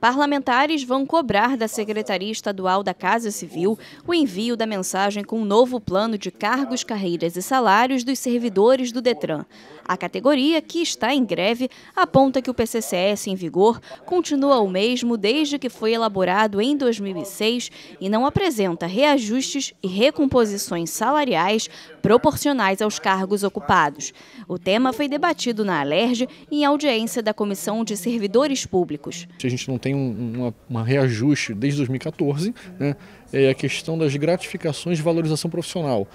parlamentares vão cobrar da Secretaria Estadual da Casa Civil o envio da mensagem com o um novo plano de cargos, carreiras e salários dos servidores do Detran. A categoria, que está em greve, aponta que o PCCS em vigor continua o mesmo desde que foi elaborado em 2006 e não apresenta reajustes e recomposições salariais proporcionais aos cargos ocupados. O tema foi debatido na Alerj em audiência da Comissão de Servidores Públicos. A gente não tem tem um uma, reajuste desde 2014, né? é a questão das gratificações de valorização profissional.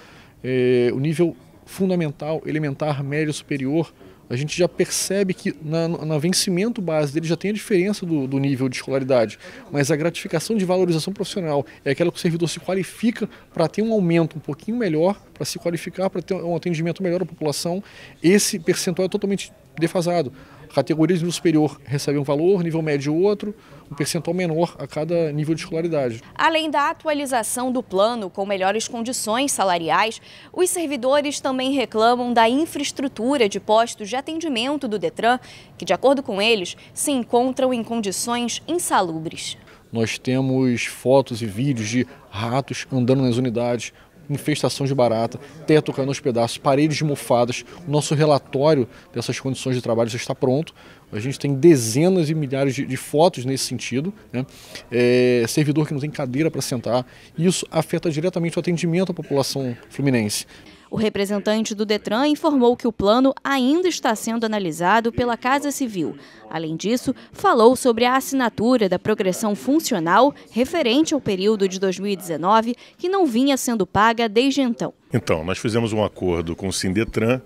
É, o nível fundamental, elementar, médio, superior, a gente já percebe que na, na vencimento base dele já tem a diferença do, do, nível de escolaridade, mas a gratificação de valorização profissional é aquela que o servidor se qualifica para ter um aumento um pouquinho melhor, para se qualificar, para ter um atendimento melhor à população. Esse percentual é totalmente defasado. Categorias de nível superior recebem um valor, nível médio outro, um percentual menor a cada nível de escolaridade. Além da atualização do plano com melhores condições salariais, os servidores também reclamam da infraestrutura de postos de atendimento do Detran, que, de acordo com eles, se encontram em condições insalubres. Nós temos fotos e vídeos de ratos andando nas unidades, infestação de barata, teto caindo aos pedaços, paredes mofadas. O nosso relatório dessas condições de trabalho já está pronto. A gente tem dezenas e milhares de, de fotos nesse sentido. Né? É, servidor que não tem cadeira para sentar. Isso afeta diretamente o atendimento à população fluminense. O representante do Detran informou que o plano ainda está sendo analisado pela Casa Civil. Além disso, falou sobre a assinatura da progressão funcional referente ao período de 2019, que não vinha sendo paga desde então. Então, nós fizemos um acordo com o Sindetran,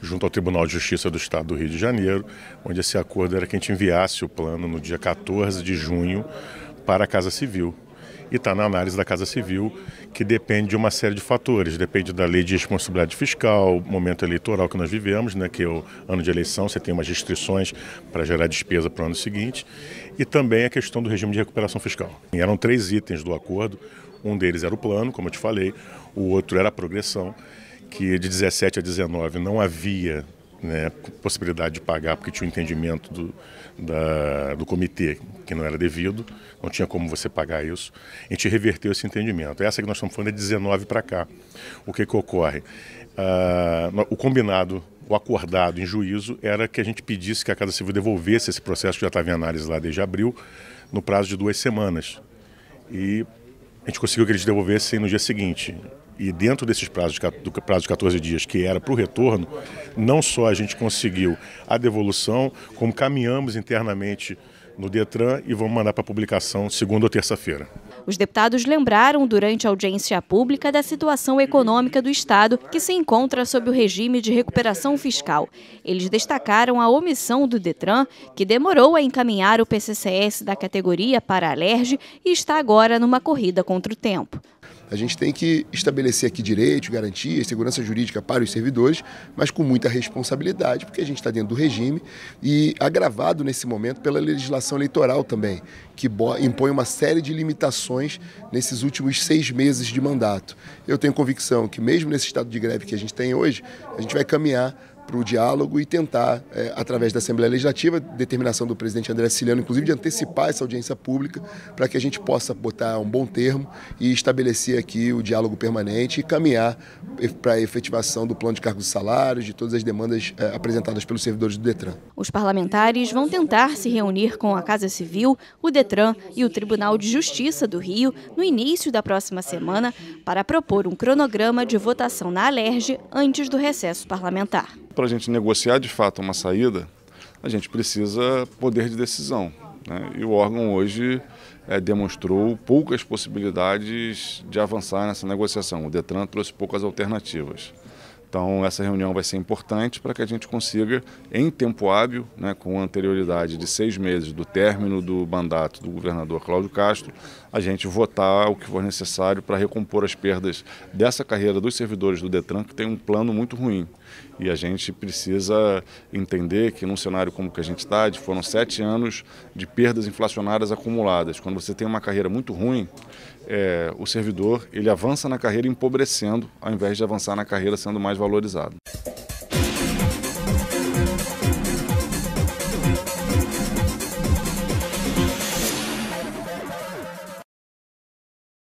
junto ao Tribunal de Justiça do Estado do Rio de Janeiro, onde esse acordo era que a gente enviasse o plano no dia 14 de junho para a Casa Civil e está na análise da Casa Civil, que depende de uma série de fatores. Depende da lei de responsabilidade fiscal, momento eleitoral que nós vivemos, né, que é o ano de eleição, você tem umas restrições para gerar despesa para o ano seguinte, e também a questão do regime de recuperação fiscal. E eram três itens do acordo, um deles era o plano, como eu te falei, o outro era a progressão, que de 17 a 19 não havia né, possibilidade de pagar porque tinha o um entendimento do, da, do comitê que não era devido, não tinha como você pagar isso. A gente reverteu esse entendimento. Essa que nós estamos falando é 19 para cá. O que, que ocorre? Ah, o combinado, o acordado em juízo era que a gente pedisse que a Casa Civil devolvesse esse processo que já estava em análise lá desde abril, no prazo de duas semanas. E a gente conseguiu que eles devolvessem no dia seguinte e dentro desses prazos, do prazo de 14 dias que era para o retorno, não só a gente conseguiu a devolução, como caminhamos internamente no Detran e vamos mandar para publicação segunda ou terça-feira. Os deputados lembraram durante a audiência pública da situação econômica do Estado, que se encontra sob o regime de recuperação fiscal. Eles destacaram a omissão do Detran, que demorou a encaminhar o PCCS da categoria para a e está agora numa corrida contra o tempo. A gente tem que estabelecer aqui direitos, garantias, segurança jurídica para os servidores, mas com muita responsabilidade, porque a gente está dentro do regime e agravado nesse momento pela legislação eleitoral também, que impõe uma série de limitações nesses últimos seis meses de mandato. Eu tenho convicção que, mesmo nesse estado de greve que a gente tem hoje, a gente vai caminhar para o diálogo e tentar, é, através da Assembleia Legislativa, determinação do presidente André Siciliano, inclusive de antecipar essa audiência pública, para que a gente possa botar um bom termo e estabelecer aqui o diálogo permanente e caminhar para a efetivação do plano de cargos e salários, de todas as demandas é, apresentadas pelos servidores do Detran. Os parlamentares vão tentar se reunir com a Casa Civil, o Detran e o Tribunal de Justiça do Rio no início da próxima semana para propor um cronograma de votação na Alerj antes do recesso parlamentar para a gente negociar de fato uma saída, a gente precisa poder de decisão. Né? E o órgão hoje é, demonstrou poucas possibilidades de avançar nessa negociação. O Detran trouxe poucas alternativas. Então, essa reunião vai ser importante para que a gente consiga, em tempo hábil, né, com anterioridade de seis meses do término do mandato do governador Cláudio Castro, a gente votar o que for necessário para recompor as perdas dessa carreira dos servidores do Detran, que tem um plano muito ruim. E a gente precisa entender que, num cenário como que a gente está, foram sete anos de perdas inflacionárias acumuladas. Quando você tem uma carreira muito ruim, é, o servidor ele avança na carreira empobrecendo, ao invés de avançar na carreira sendo mais valorizado valorizado.